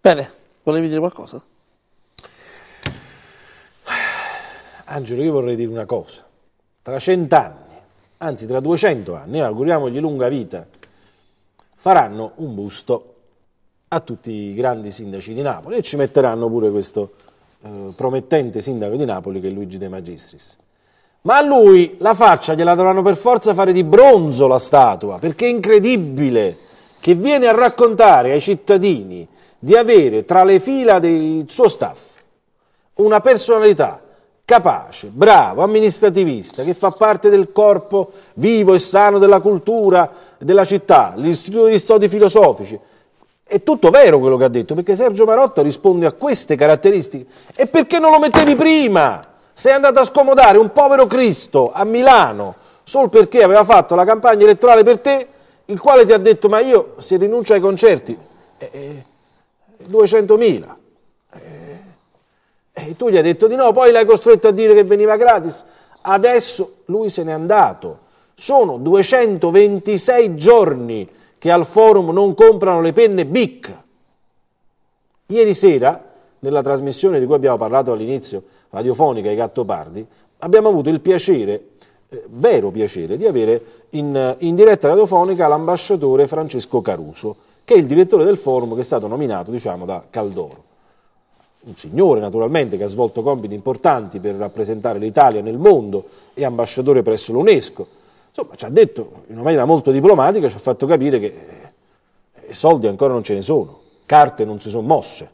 Bene, volevi dire qualcosa? Angelo, io vorrei dire una cosa. Tra cent'anni, anzi tra 200 anni, auguriamogli lunga vita, faranno un busto a tutti i grandi sindaci di Napoli e ci metteranno pure questo eh, promettente sindaco di Napoli che è Luigi De Magistris. Ma a lui la faccia gliela dovranno per forza fare di bronzo la statua, perché è incredibile che viene a raccontare ai cittadini di avere tra le fila del suo staff una personalità capace, bravo, amministrativista, che fa parte del corpo vivo e sano della cultura della città, l'Istituto degli Studi Filosofici. È tutto vero quello che ha detto, perché Sergio Marotta risponde a queste caratteristiche. E perché non lo mettevi prima? Sei andato a scomodare un povero Cristo a Milano solo perché aveva fatto la campagna elettorale per te, il quale ti ha detto ma io se rinuncio ai concerti... Eh, eh, 200.000. Eh, e tu gli hai detto di no, poi l'hai costretto a dire che veniva gratis. Adesso lui se n'è andato. Sono 226 giorni che al forum non comprano le penne BIC. Ieri sera, nella trasmissione di cui abbiamo parlato all'inizio, radiofonica, i Gattopardi, abbiamo avuto il piacere, eh, vero piacere, di avere in, eh, in diretta radiofonica l'ambasciatore Francesco Caruso che è il direttore del forum che è stato nominato diciamo, da Caldoro. Un signore naturalmente che ha svolto compiti importanti per rappresentare l'Italia nel mondo, è ambasciatore presso l'UNESCO. Insomma, ci ha detto in una maniera molto diplomatica, ci ha fatto capire che eh, soldi ancora non ce ne sono, carte non si sono mosse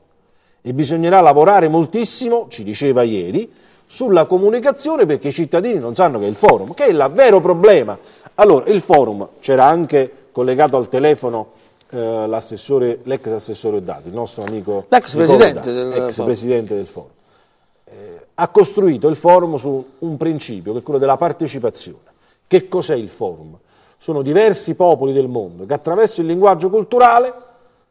e bisognerà lavorare moltissimo, ci diceva ieri, sulla comunicazione perché i cittadini non sanno che è il forum, che è il vero problema. Allora, il forum c'era anche collegato al telefono eh, l'ex assessore Dati, il nostro amico l'ex presidente, ex presidente del forum, eh, ha costruito il forum su un principio che è quello della partecipazione. Che cos'è il forum? Sono diversi popoli del mondo che attraverso il linguaggio culturale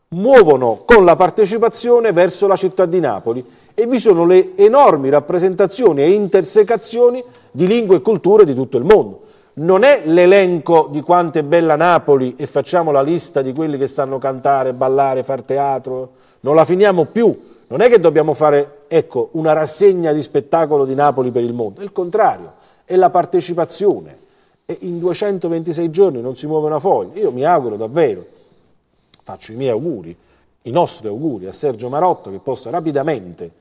muovono con la partecipazione verso la città di Napoli e vi sono le enormi rappresentazioni e intersecazioni di lingue e culture di tutto il mondo non è l'elenco di quanto è bella Napoli e facciamo la lista di quelli che sanno cantare, ballare, far teatro, non la finiamo più. Non è che dobbiamo fare ecco, una rassegna di spettacolo di Napoli per il mondo, è il contrario, è la partecipazione. E in 226 giorni non si muove una foglia. Io mi auguro davvero, faccio i miei auguri, i nostri auguri a Sergio Marotto che possa rapidamente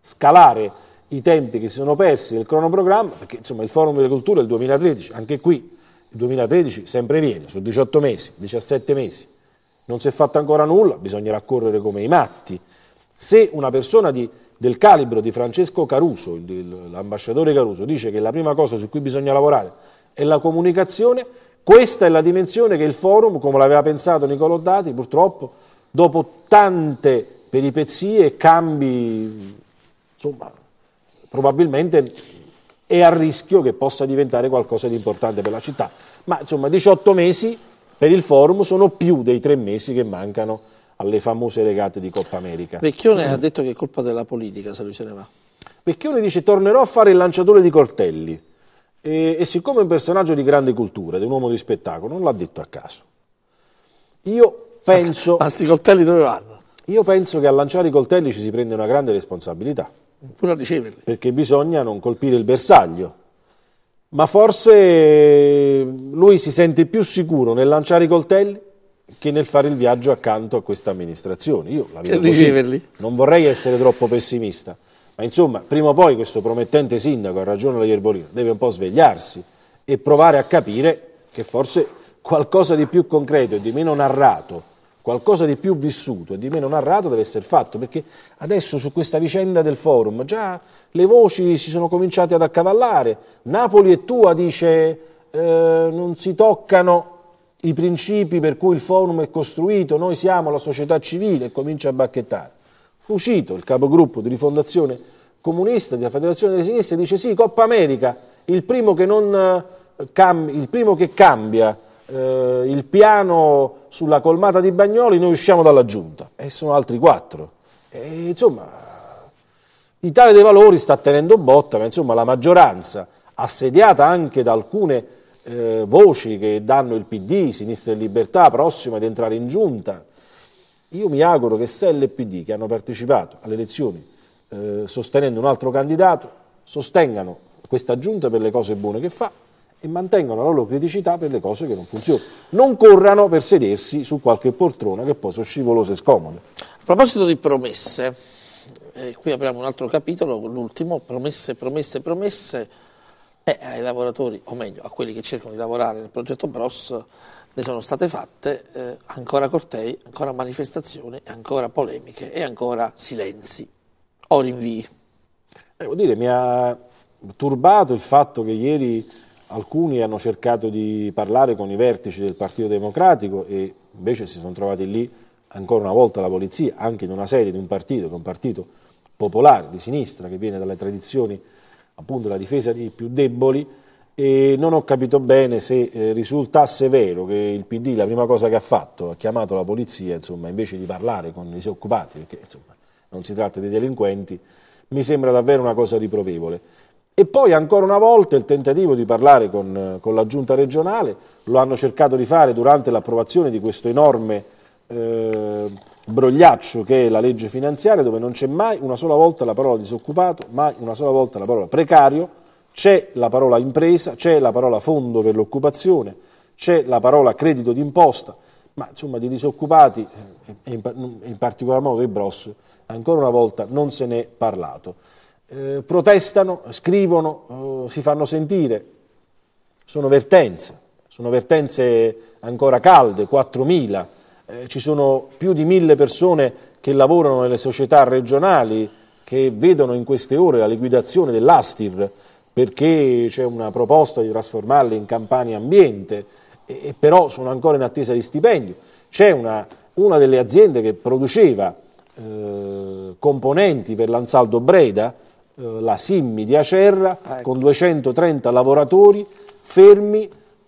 scalare i tempi che si sono persi del cronoprogramma, perché insomma il Forum delle Culture è il 2013, anche qui il 2013 sempre viene, sono 18 mesi, 17 mesi, non si è fatto ancora nulla, bisognerà correre come i matti. Se una persona di, del calibro di Francesco Caruso, l'ambasciatore Caruso, dice che la prima cosa su cui bisogna lavorare è la comunicazione, questa è la dimensione che il forum, come l'aveva pensato Nicolò Dati, purtroppo, dopo tante peripezie e cambi insomma, probabilmente è a rischio che possa diventare qualcosa di importante per la città. Ma insomma 18 mesi per il forum sono più dei tre mesi che mancano alle famose regate di Coppa America. Vecchione mm. ha detto che è colpa della politica se lui se ne va. Vecchione dice tornerò a fare il lanciatore di coltelli e, e siccome è un personaggio di grande cultura, ed è un uomo di spettacolo, non l'ha detto a caso. Io penso... Ma, ma sti coltelli dove vanno? Io penso che a lanciare i coltelli ci si prende una grande responsabilità pure a riceverli. Perché bisogna non colpire il bersaglio. Ma forse eh, lui si sente più sicuro nel lanciare i coltelli che nel fare il viaggio accanto a questa amministrazione. Io la vedo riceverli. Non vorrei essere troppo pessimista. Ma insomma, prima o poi questo promettente sindaco, ha ragione la Ierbolino, deve un po' svegliarsi e provare a capire che forse qualcosa di più concreto e di meno narrato qualcosa di più vissuto e di meno narrato deve essere fatto, perché adesso su questa vicenda del forum già le voci si sono cominciate ad accavallare. Napoli e Tua dice eh, non si toccano i principi per cui il forum è costruito, noi siamo la società civile e comincia a bacchettare. Fucito, il capogruppo di rifondazione comunista della Federazione delle Sinistre, dice sì, Coppa America, il primo che, non, eh, il primo che cambia eh, il piano sulla colmata di Bagnoli, noi usciamo dalla giunta e sono altri quattro. E, insomma, l'Italia dei Valori sta tenendo botta, ma insomma la maggioranza, assediata anche da alcune eh, voci che danno il PD, Sinistra e Libertà, prossima ad entrare in giunta, io mi auguro che se le PD che hanno partecipato alle elezioni eh, sostenendo un altro candidato, sostengano questa giunta per le cose buone che fa e mantengono la loro criticità per le cose che non funzionano. Non corrano per sedersi su qualche poltrona che poi sono scivolose e scomode. A proposito di promesse, eh, qui apriamo un altro capitolo, l'ultimo, promesse, promesse, promesse, eh, ai lavoratori, o meglio, a quelli che cercano di lavorare nel progetto BROS, ne sono state fatte eh, ancora cortei, ancora manifestazioni, ancora polemiche e ancora silenzi o rinvii. Devo eh, dire, mi ha turbato il fatto che ieri Alcuni hanno cercato di parlare con i vertici del Partito Democratico e invece si sono trovati lì ancora una volta la polizia, anche in una sede di un partito, che è un partito popolare di sinistra che viene dalle tradizioni appunto della difesa dei più deboli e non ho capito bene se eh, risultasse vero che il PD la prima cosa che ha fatto ha chiamato la polizia insomma, invece di parlare con i disoccupati perché insomma, non si tratta di delinquenti mi sembra davvero una cosa riprovevole e poi ancora una volta il tentativo di parlare con, con la giunta regionale, lo hanno cercato di fare durante l'approvazione di questo enorme eh, brogliaccio che è la legge finanziaria, dove non c'è mai una sola volta la parola disoccupato, mai una sola volta la parola precario, c'è la parola impresa, c'è la parola fondo per l'occupazione, c'è la parola credito d'imposta, ma insomma di disoccupati, e eh, in particolar modo dei bros, ancora una volta non se n'è parlato eh, protestano, scrivono, eh, si fanno sentire. Sono vertenze, sono vertenze ancora calde, 4.000. Eh, ci sono più di 1.000 persone che lavorano nelle società regionali, che vedono in queste ore la liquidazione dell'Astir, perché c'è una proposta di trasformarle in campagna ambiente, e, e però sono ancora in attesa di stipendio. C'è una, una delle aziende che produceva eh, componenti per l'Ansaldo Breda, eh, la Simmi di Acerra ah, ecco. con 230 lavoratori fermi,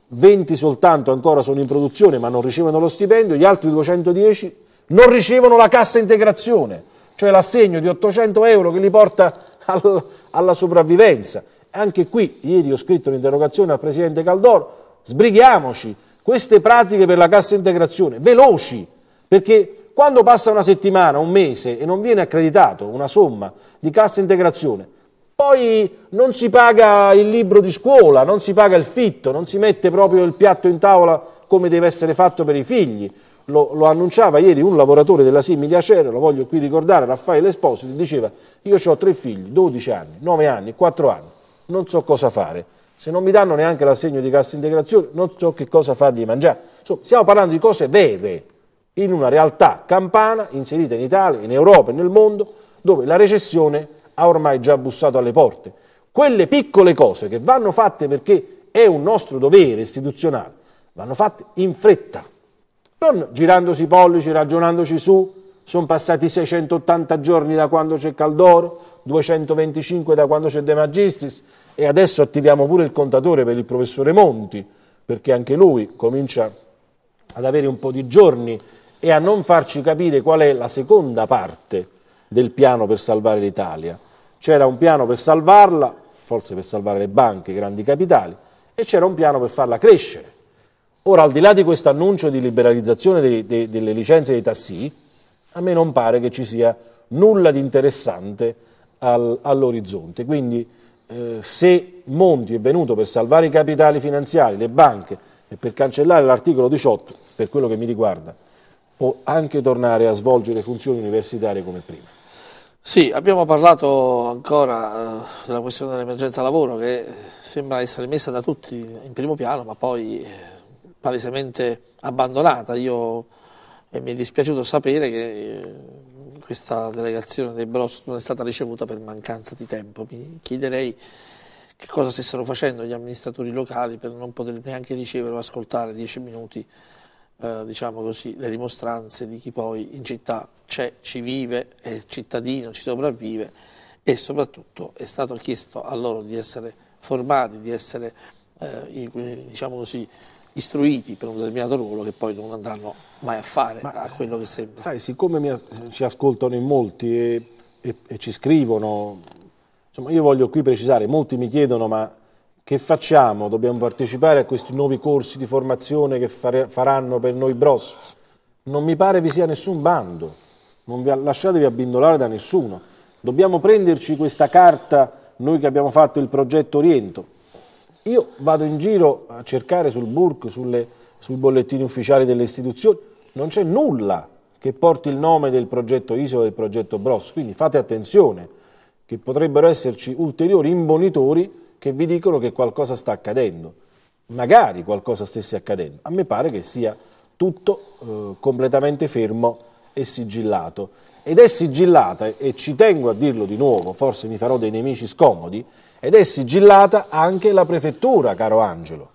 20 soltanto ancora sono in produzione ma non ricevono lo stipendio, gli altri 210 non ricevono la cassa integrazione, cioè l'assegno di 800 euro che li porta al, alla sopravvivenza. Anche qui, ieri ho scritto un'interrogazione al Presidente Caldoro, sbrighiamoci, queste pratiche per la cassa integrazione, veloci, perché quando passa una settimana, un mese e non viene accreditato una somma di cassa integrazione, poi non si paga il libro di scuola, non si paga il fitto, non si mette proprio il piatto in tavola come deve essere fatto per i figli. Lo, lo annunciava ieri un lavoratore della Simi di Acero, lo voglio qui ricordare, Raffaele Esposito, diceva io ho tre figli, 12 anni, 9 anni, 4 anni, non so cosa fare. Se non mi danno neanche l'assegno di cassa integrazione, non so che cosa fargli mangiare. Insomma, stiamo parlando di cose vere, in una realtà campana inserita in Italia, in Europa e nel mondo, dove la recessione ha ormai già bussato alle porte. Quelle piccole cose che vanno fatte perché è un nostro dovere istituzionale, vanno fatte in fretta, non girandosi i pollici, ragionandoci su, sono passati 680 giorni da quando c'è Caldoro, 225 da quando c'è De Magistris e adesso attiviamo pure il contatore per il professore Monti, perché anche lui comincia ad avere un po' di giorni e a non farci capire qual è la seconda parte del piano per salvare l'Italia. C'era un piano per salvarla, forse per salvare le banche, i grandi capitali, e c'era un piano per farla crescere. Ora, al di là di questo annuncio di liberalizzazione dei, dei, delle licenze dei tassi, a me non pare che ci sia nulla di interessante al, all'orizzonte. Quindi, eh, se Monti è venuto per salvare i capitali finanziari, le banche e per cancellare l'articolo 18, per quello che mi riguarda, può anche tornare a svolgere funzioni universitarie come prima. Sì, abbiamo parlato ancora eh, della questione dell'emergenza lavoro che sembra essere messa da tutti in primo piano, ma poi eh, palesemente abbandonata. Io, e mi è dispiaciuto sapere che eh, questa delegazione dei Bros non è stata ricevuta per mancanza di tempo. Mi chiederei che cosa stessero facendo gli amministratori locali per non poter neanche ricevere o ascoltare dieci minuti eh, diciamo così, le rimostranze di chi poi in città c'è, ci vive, è cittadino, ci sopravvive e soprattutto è stato chiesto a loro di essere formati, di essere eh, diciamo così, istruiti per un determinato ruolo che poi non andranno mai a fare Ma, a quello che sembra. Sai, siccome as ci ascoltano in molti e, e, e ci scrivono, insomma, io voglio qui precisare, molti mi chiedono ma che facciamo? Dobbiamo partecipare a questi nuovi corsi di formazione che fare, faranno per noi bros? Non mi pare vi sia nessun bando, non vi, lasciatevi abbindolare da nessuno. Dobbiamo prenderci questa carta, noi che abbiamo fatto il progetto Oriento. Io vado in giro a cercare sul BURC, sulle, sui bollettini ufficiali delle istituzioni, non c'è nulla che porti il nome del progetto Isola e del progetto BROS, quindi fate attenzione che potrebbero esserci ulteriori imbonitori che vi dicono che qualcosa sta accadendo. Magari qualcosa stesse accadendo. A me pare che sia tutto eh, completamente fermo e sigillato. Ed è sigillata, e ci tengo a dirlo di nuovo, forse mi farò dei nemici scomodi, ed è sigillata anche la prefettura, caro Angelo.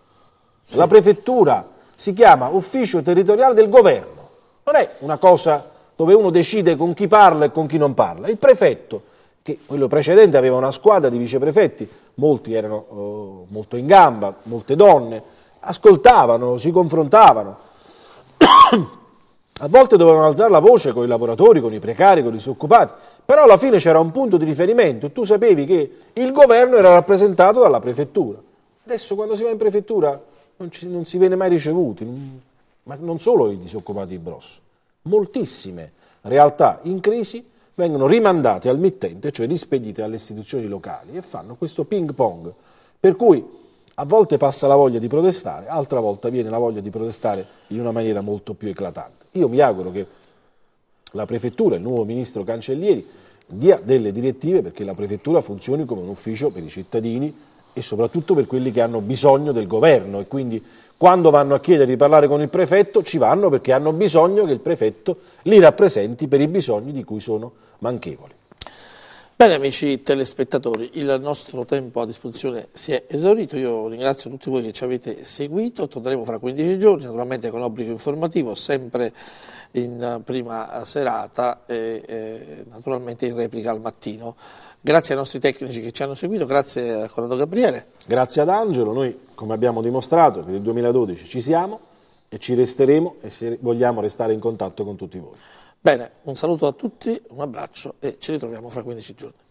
La prefettura si chiama Ufficio Territoriale del Governo. Non è una cosa dove uno decide con chi parla e con chi non parla. Il prefetto che quello precedente aveva una squadra di viceprefetti, molti erano eh, molto in gamba, molte donne, ascoltavano, si confrontavano. A volte dovevano alzare la voce con i lavoratori, con i precari, con i disoccupati, però alla fine c'era un punto di riferimento, e tu sapevi che il governo era rappresentato dalla prefettura. Adesso quando si va in prefettura non, ci, non si viene mai ricevuti, ma non solo i disoccupati di brosso, moltissime realtà in crisi vengono rimandate al mittente, cioè rispedite alle istituzioni locali e fanno questo ping pong, per cui a volte passa la voglia di protestare, altra volta viene la voglia di protestare in una maniera molto più eclatante. Io mi auguro che la prefettura, il nuovo ministro Cancellieri, dia delle direttive perché la prefettura funzioni come un ufficio per i cittadini e soprattutto per quelli che hanno bisogno del governo e quindi quando vanno a chiedere di parlare con il prefetto, ci vanno perché hanno bisogno che il prefetto li rappresenti per i bisogni di cui sono manchevoli. Bene amici telespettatori, il nostro tempo a disposizione si è esaurito, io ringrazio tutti voi che ci avete seguito, torneremo fra 15 giorni, naturalmente con obbligo informativo, sempre in prima serata e eh, naturalmente in replica al mattino. Grazie ai nostri tecnici che ci hanno seguito, grazie a Corrado Gabriele. Grazie ad Angelo, noi come abbiamo dimostrato per il 2012 ci siamo e ci resteremo e vogliamo restare in contatto con tutti voi. Bene, un saluto a tutti, un abbraccio e ci ritroviamo fra 15 giorni.